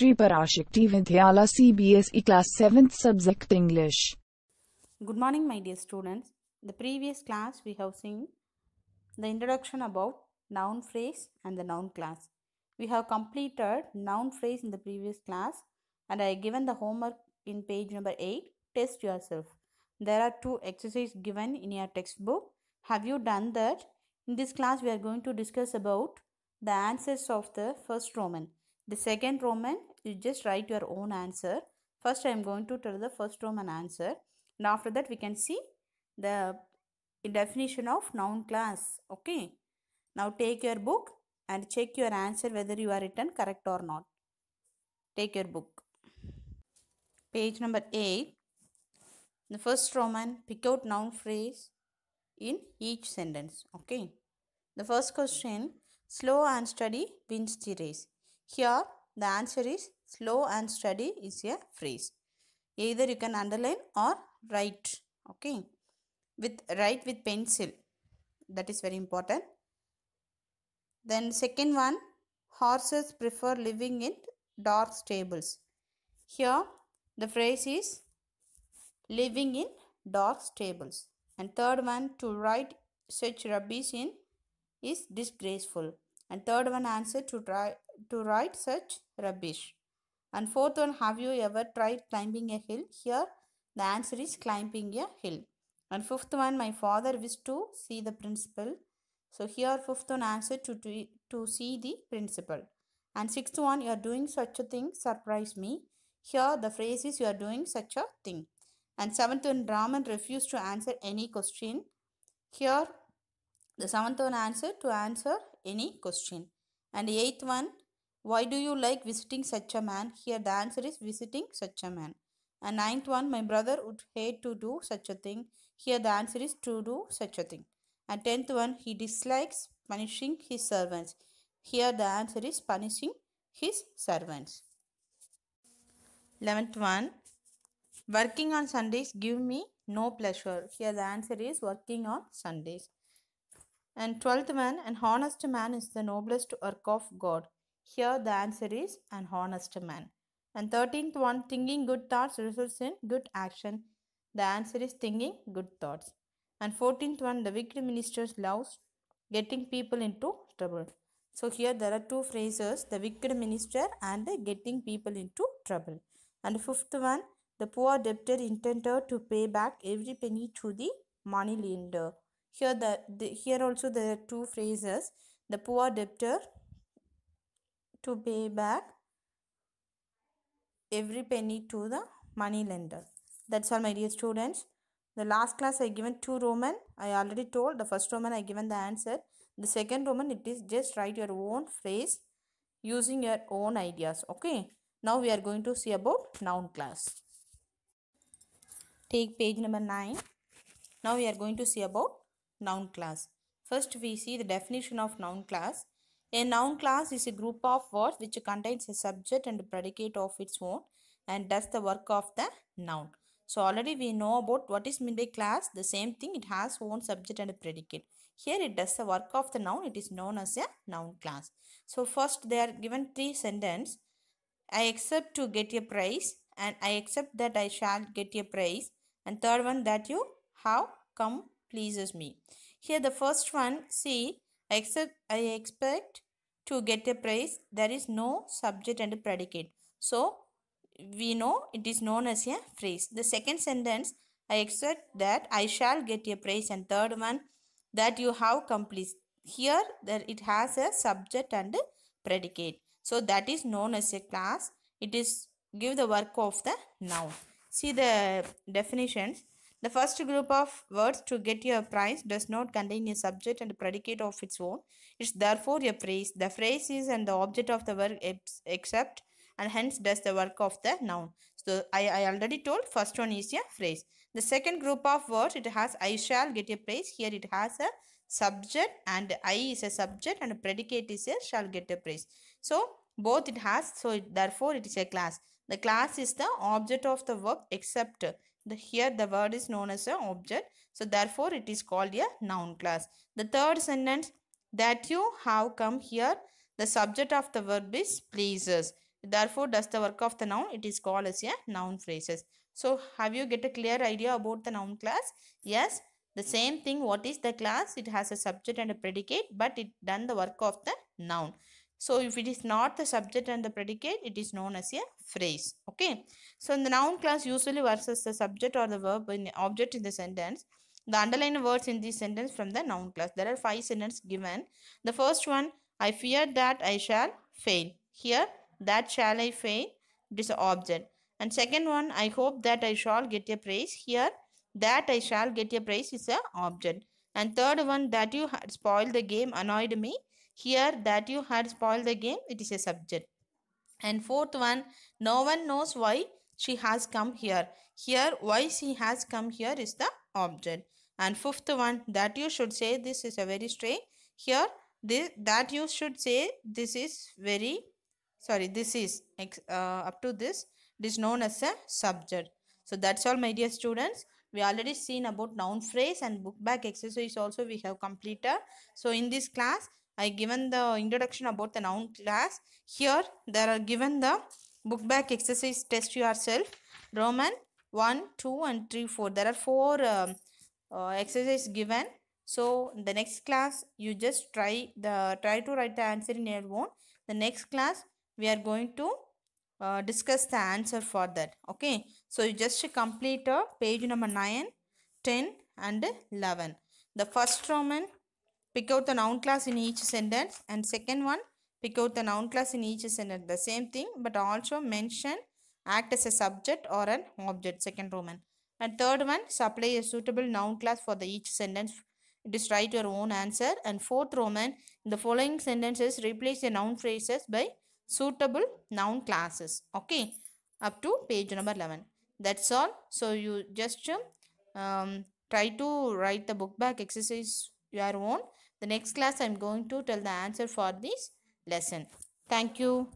Shri Parashakti Vidyala CBSE Class 7th Subject English. Good morning my dear students. The previous class we have seen the introduction about noun phrase and the noun class. We have completed noun phrase in the previous class and I given the homework in page number 8 test yourself. There are two exercises given in your textbook. Have you done that? In this class we are going to discuss about the answers of the first Roman. The second Roman, you just write your own answer. First, I am going to tell the first Roman answer. And after that, we can see the definition of noun class. Okay. Now, take your book and check your answer whether you are written correct or not. Take your book. Page number 8. The first Roman, pick out noun phrase in each sentence. Okay. The first question, slow and steady wins the race. Here, the answer is slow and steady is a phrase. Either you can underline or write. Okay. With write with pencil. That is very important. Then second one, horses prefer living in dark stables. Here, the phrase is living in dark stables. And third one, to write such rubbish in is disgraceful. And third one answer to try to write such rubbish. And fourth one, have you ever tried climbing a hill? Here the answer is climbing a hill. And fifth one, my father wished to see the principal. So here fifth one answer to, to, to see the principal. And sixth one, you are doing such a thing, surprise me. Here the phrase is you are doing such a thing. And seventh one, Raman refused to answer any question. Here the seventh one answer to answer any question. And eighth one, why do you like visiting such a man? Here the answer is visiting such a man. And ninth one, my brother would hate to do such a thing. Here the answer is to do such a thing. And tenth one, he dislikes punishing his servants. Here the answer is punishing his servants. Eleventh one, working on Sundays give me no pleasure. Here the answer is working on Sundays. And twelfth man, an honest man is the noblest work of God. Here the answer is an honest man. And thirteenth one, thinking good thoughts results in good action. The answer is thinking good thoughts. And fourteenth one, the wicked ministers loves getting people into trouble. So here there are two phrases, the wicked minister and the getting people into trouble. And fifth one, the poor debtor intended to pay back every penny to the money lender. Here, the, the here also there are two phrases. The poor debtor to pay back every penny to the money lender. That's all my dear students. The last class I given two Roman. I already told the first Roman I given the answer. The second Roman it is just write your own phrase using your own ideas. Okay. Now we are going to see about noun class. Take page number 9. Now we are going to see about noun class. First we see the definition of noun class. A noun class is a group of words which contains a subject and a predicate of its own and does the work of the noun. So already we know about what is meant by class. The same thing it has own subject and a predicate. Here it does the work of the noun. It is known as a noun class. So first they are given three sentence. I accept to get a prize and I accept that I shall get a prize and third one that you have come pleases me. Here the first one, see, except I expect to get a prize, there is no subject and predicate. So, we know it is known as a phrase. The second sentence, I expect that I shall get a praise. And third one, that you have complete. Here, that it has a subject and a predicate. So, that is known as a class. It is give the work of the noun. See the definition. The first group of words to get your prize does not contain a subject and predicate of its own. It's therefore a phrase. The phrase is and the object of the verb except and hence does the work of the noun. So I, I already told first one is a phrase. The second group of words it has I shall get a praise. Here it has a subject and I is a subject and predicate is a shall get a praise. So both it has so it, therefore it is a class. The class is the object of the verb except the, here the word is known as an object. So therefore it is called a noun class. The third sentence that you have come here. The subject of the verb is places. Therefore does the work of the noun. It is called as a noun phrases. So have you get a clear idea about the noun class? Yes. The same thing what is the class? It has a subject and a predicate but it done the work of the noun. So if it is not the subject and the predicate, it is known as a phrase. Okay. So in the noun class usually versus the subject or the verb in the object in the sentence. The underlying words in this sentence from the noun class. There are five sentences given. The first one, I fear that I shall fail. Here, that shall I fail. It is an object. And second one, I hope that I shall get a praise. Here, that I shall get a praise is an object. And third one, that you had spoiled the game annoyed me here that you had spoiled the game it is a subject and fourth one no one knows why she has come here here why she has come here is the object and fifth one that you should say this is a very strange here this that you should say this is very sorry this is uh, up to this it is known as a subject so that's all my dear students we already seen about noun phrase and book back exercise also we have completed so in this class I given the introduction about the noun class. Here there are given the book back exercise test yourself. Roman 1, 2 and 3, 4. There are 4 um, uh, exercise given. So the next class you just try the try to write the answer in your own. The next class we are going to uh, discuss the answer for that. Okay. So you just complete uh, page number 9, 10 and 11. The first Roman pick out the noun class in each sentence and second one pick out the noun class in each sentence the same thing but also mention act as a subject or an object second roman and third one supply a suitable noun class for the each sentence just write your own answer and fourth roman in the following sentences replace the noun phrases by suitable noun classes okay up to page number 11 that's all so you just um, try to write the book back exercise your own. The next class I am going to tell the answer for this lesson. Thank you.